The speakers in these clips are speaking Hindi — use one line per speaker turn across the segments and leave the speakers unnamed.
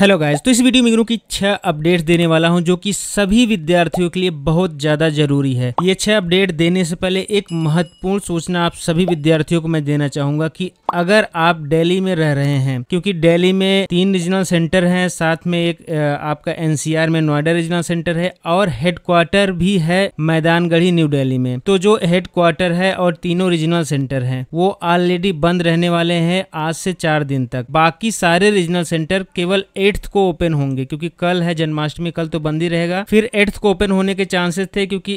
हेलो गाइस तो इस वीडियो में की छह अपडेट देने वाला हूं जो कि सभी विद्यार्थियों के लिए बहुत ज़्यादा जरूरी है ये छह अपडेट देने से पहले एक महत्वपूर्ण सूचना आप सभी विद्यार्थियों को मैं देना चाहूंगा कि अगर आप दिल्ली में रह रहे हैं क्योंकि दिल्ली में तीन रीजनल सेंटर हैं साथ में एक आपका एनसीआर में नोएडा रीजनल सेंटर है और हेडक्वार्टर भी है मैदानगढ़ी न्यू डेली में तो जो हेडक्वार्टर है और तीनों रीजनल सेंटर है वो ऑलरेडी बंद रहने वाले हैं आज से चार दिन तक बाकी सारे रीजनल सेंटर केवल एट एट्थ को ओपन होंगे क्योंकि कल है जन्माष्टमी कल तो बंद ही रहेगा फिर एट्थ को ओपन होने के चांसेस थे क्योंकि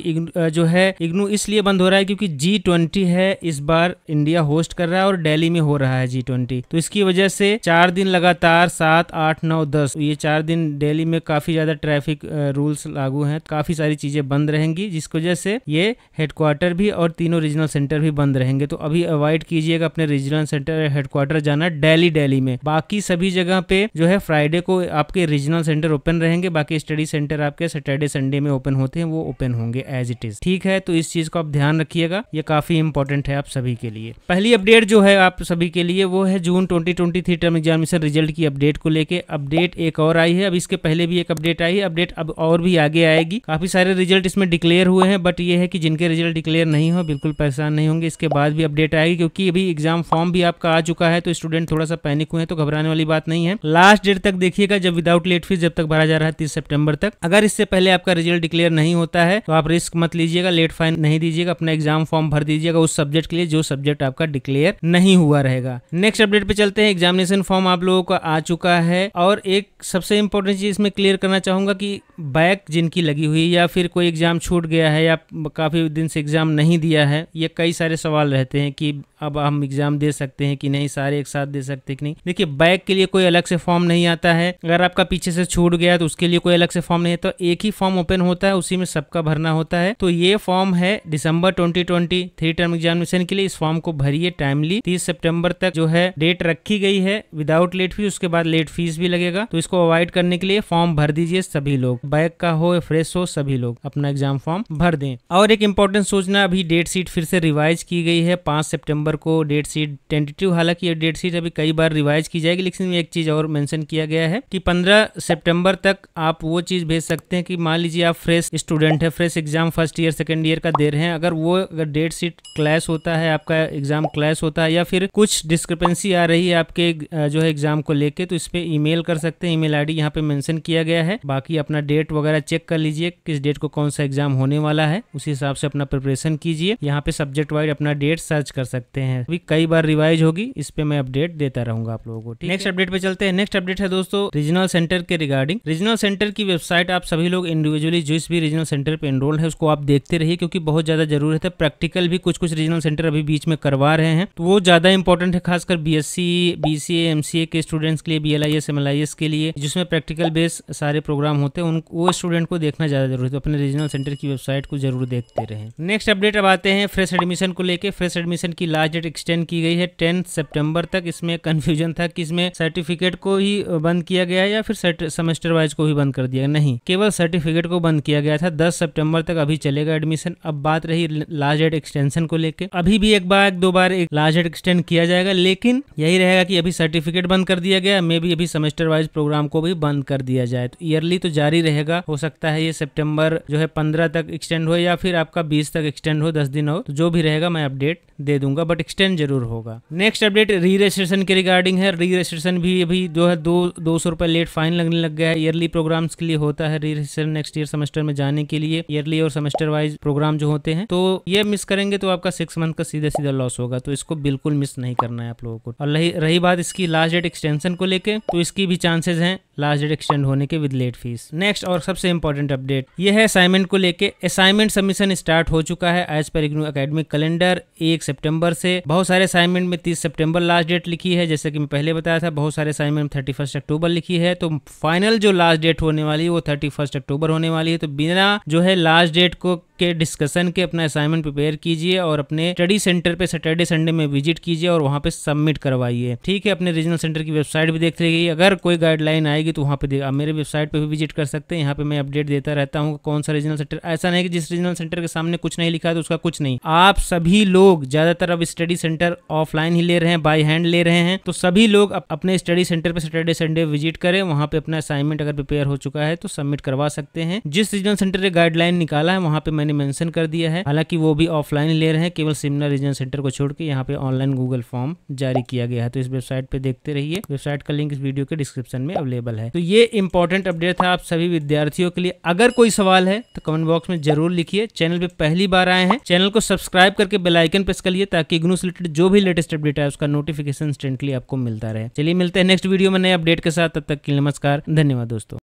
जो है इग्नू इसलिए बंद हो रहा है क्योंकि जी ट्वेंटी है इस बार इंडिया होस्ट कर रहा है और डेली में हो रहा है जी ट्वेंटी तो इसकी वजह से चार दिन लगातार सात आठ नौ दस तो ये चार दिन डेली में काफी ज्यादा ट्रैफिक रूल्स लागू है काफी सारी चीजें बंद रहेंगी जिसकी वजह से ये हेडक्वार्टर भी और तीनों रीजनल सेंटर भी बंद रहेंगे तो अभी अवॉइड कीजिएगा अपने रीजनल सेंटर हेडक्वार्टर जाना डेली डेली में बाकी सभी जगह पे जो है फ्राइडे को आपके रीजनल सेंटर ओपन रहेंगे बाकी स्टडी सेंटर आपके सैटरडे संडे में ओपन होते हैं वो ओपन होंगे एज इट इज ठीक है तो इस चीज को आप ध्यान रखिएगा ये काफी इंपॉर्टेंट है आप सभी के लिए पहली अपडेट जो है आप सभी के लिए वो है June twenty twenty term examination result की अपडेट को लेकर अपडेट एक और आई है अब इसके पहले भी एक अपडेट आई है अपडेट अब और भी आगे आएगी काफी सारे रिजल्ट इसमें डिक्लेयर हुए हैं बट ये है कि जिनके रिजल्ट डिक्लेयर नहीं हो बिल्कुल परेशान नहीं होंगे इसके बाद भी अपडेट आएगी क्योंकि अभी एग्जाम फॉर्म भी आपका आ चुका है तो स्टूडेंट थोड़ा सा पैनिक हुए हैं तो घबराने वाली बात नहीं है लास्ट डेट तक देखिएगा जब विदाउट लेट फीस जब तक भरा जा रहा है तीस सेप्टेम्बर तक अगर इससे पहले आपका रिजल्ट डिक्लेयर नहीं होता है तो आप रिस्क मत लीजिएगा लेट फाइन नहीं दीजिएगा अपना एग्जाम फॉर्म भर दीजिएगा उस सब्जेक्ट के लिए जो सब्जेक्ट आपका डिक्लेयर नहीं हुआ रहेगा नेक्स्ट अपडेट पे चलते हैं एग्जामिनेशन फॉर्म आप लोगों का आ चुका है और एक सबसे इम्पोर्टेंट चीज इसमें क्लियर करना चाहूंगा कि बैक जिनकी लगी हुई या फिर कोई एग्जाम छूट गया है या काफी दिन से एग्जाम नहीं दिया है ये कई सारे सवाल रहते हैं कि अब हम एग्जाम दे सकते हैं कि नहीं सारे एक साथ दे सकते कि नहीं देखिए बैक के लिए कोई अलग से फॉर्म नहीं आता है अगर आपका पीछे से छूट गया तो उसके लिए कोई अलग से फॉर्म नहीं है तो एक ही फॉर्म ओपन होता है उसी में सबका भरना होता है तो ये फॉर्म है दिसंबर twenty twenty three term examination के लिए इस फॉर्म को भरिए टाइमली तीस सेप्टेम्बर तक जो है डेट रखी गई है विदाउट लेट फीस उसके बाद लेट फीस भी लगेगा तो इसको अवॉइड करने के लिए फॉर्म भर दीजिए सभी लोग बैक का हो फ्रेश हो सभी लोग अपना एग्जाम फॉर्म भर दें और एक इम्पोर्टेंट सूचना अभी डेट शीट फिर से रिवाइज की गई है पांच सेप्टेम्बर नवंबर को डेट शीट टेंटेटिव हालांकि ये डेट शीट अभी कई बार रिवाइज की जाएगी लेकिन एक चीज़ और मेंशन किया गया है कि 15 सितंबर तक आप वो चीज़ भेज सकते हैं कि मान लीजिए आप फ्रेश स्टूडेंट है fresh exam first year second year का दे रहे हैं अगर वो अगर डेट शीट क्लैश होता है आपका एग्जाम क्लैश होता है या फिर कुछ डिस्क्रिपेंसी आ रही है आपके जो है एग्जाम को लेकर तो इस पर ईमेल कर सकते हैं ईमेल मेल यहाँ पे मैंशन किया गया है बाकी अपना डेट वगैरह चेक कर लीजिए किस डेट को कौन सा एग्जाम होने वाला है उसी हिसाब से अपना प्रिपरेशन कीजिए यहाँ पे सब्जेक्ट वाइज अपना डेट सर्च कर सकते हैं हैं अभी कई बार रिवाइज होगी इस पे मैं अपडेट देता रहूंगा आप लोगों को नेक्स्ट अपडेट पे चलते हैं नेक्स्ट अपडेट है दोस्तों रीजनल सेंटर के रिगार्डिंग रीजनल सेंटर की वेबसाइट आप सभी लोग इंडिविजुअली जिस भी रीजनल सेंटर पे एनरोल है उसको आप देखते रहिए क्योंकि बहुत ज्यादा जरूरत है प्रैक्टिकल भी कुछ कुछ रीजनल सेंटर अभी बीच में करवा रहे हैं तो वो ज्यादा इंपॉर्टेंट है खासकर B S C B C के स्टूडेंट्स के लिए B L S M L S के लिए जिसमें प्रैक्टिकल बेस सारे प्रोग्राम होते हैं उन वो स्टूडेंट को देखना ज्यादा जरूरी है अपने रीजनल सेंटर की वेबसाइट को जरूर देखते रहे नेक्स्ट अपडेट अब आते हैं फ्रेश एडमिशन को लेकर फ्रेश एडमिशन की लास्ट लास्ट डेट एक्सटेंड की गई है टेन सेप्टेम्बर तक इसमें कन्फ्यूजन था कि इसमें सर्टिफिकेट को ही बंद किया गया या फिर सेमेस्टर वाइज को ही बंद कर दिया नहीं केवल सर्टिफिकेट को बंद किया गया था दस सेप्टेम्बर तक अभी चलेगा एडमिशन अब बात रही लास्ट डेट एक्सटेंशन को लेकर अभी भी एक बार दो बार एक लास्ट डेट एक्सटेंड किया जाएगा लेकिन यही रहेगा कि अभी सर्टिफिकेट बंद कर दिया गया मे भी अभी सेमेस्टर वाइज प्रोग्राम को भी बंद कर दिया जाए तो ईयरली तो जारी रहेगा हो सकता है ये सितंबर जो है पंद्रह तक एक्सटेंड हो या फिर आपका बीस तक एक्सटेंड हो दस दिन हो तो जो भी रहेगा मैं अपडेट दे दूंगा बट एक्सटेंड जरूर होगा नेक्स्ट अपडेट री रजिस्ट्रेशन के रिगार्डिंग है री रजिस्ट्रेशन भी अभी जो है दो दो सौ रुपए लेट फाइन लगने लग गया है ईयरली प्रोग्राम्स के लिए होता है री रजिस्ट्रेशन नेक्स्ट ईयर सेमेस्टर में जाने के लिए ईयरली और सेमेस्टर वाइज प्रोग्राम जो होते हैं तो ये मिस करेंगे तो आपका सिक्स मंथ का सीधा सीधा लॉस होगा तो इसको बिल्कुल मिस नहीं करना है आप लोगों को और रही बात इसकी लास्ट डेट एक्सटेंशन को लेकर तो इसकी भी चांसेज है लास्ट डेट एक्सटेंड होने के विद लेट फीस नेक्स्ट और सबसे इंपॉर्टेंट अपडेट ये है असाइनमेंट को लेके असाइनमेंट सबमिशन स्टार्ट हो चुका है as per IGNOU academic calendar एक सितंबर से बहुत सारे असाइनमेंट में तीस सितंबर लास्ट डेट लिखी है जैसे कि मैं पहले बताया था बहुत सारे असाइनमेंट थर्टी फर्स्ट अक्टूबर लिखी है तो फाइनल जो लास्ट डेट होने वाली है वो थर्टी फर्स्ट अक्टूबर होने वाली है तो बिना जो है लास्ट डेट को के डिस्कशन के अपना असाइनमेंट प्रिपेयर कीजिए और अपने स्टडी सेंटर पे सैटरडे संडे में विजिट कीजिए और वहाँ पे सबमिट करवाइए ठीक है अपने रीजनल सेंटर की वेबसाइट भी देख लीजिए अगर कोई गाइडलाइन आएगी तो वहाँ पे आप मेरे वेबसाइट पर भी विजिट कर सकते हैं यहाँ पे मैं अपडेट देता रहता हूँ कौन सा रीजनल सेंटर ऐसा नहीं कि जिस रीजनल सेंटर के सामने कुछ नहीं लिखा है तो उसका कुछ नहीं आप सभी लोग ज़्यादातर अब स्टडी सेंटर ऑफलाइन ही ले रहे हैं बाई हैंड ले रहे हैं तो सभी लोग अपने स्टडी सेंटर पर सैटरडे संडे विजिट करें वहाँ पे अपना असाइनमेंट अगर प्रिपेयर हो चुका है तो सबमिट करवा सकते हैं जिस रीजनल सेंटर ने गाइडलाइन निकाला है वहाँ पे मैंने मेंशन कर दिया है हालांकि वो भी ऑफलाइन ले रहे हैं केवल सिमला रीजन सेंटर को छोड़ के यहाँ पे ऑनलाइन गूगल फॉर्म जारी किया गया है तो इस वेबसाइट पे देखते रहिए वेबसाइट का लिंक इस वीडियो के डिस्क्रिप्शन में अवेलेबल है तो ये इंपॉर्टेंट अपडेट था आप सभी विद्यार्थियों के लिए अगर कोई सवाल है तो कमेंट बॉक्स में जरूर लिखिए चैनल पे पहली बार आए हैं चैनल को सब्सक्राइब करके बेलाइकन प्रेस करिए ताकि इग्नू रिलेटेड जो भी लेटेस्ट अपडेट है उसका नोटिफिकेशन इंस्टेंटली आपको मिलता रहे चलिए मिलते हैं नेक्स्ट वीडियो में नए अपडेट के साथ तब तक के नमस्कार धन्यवाद दोस्तों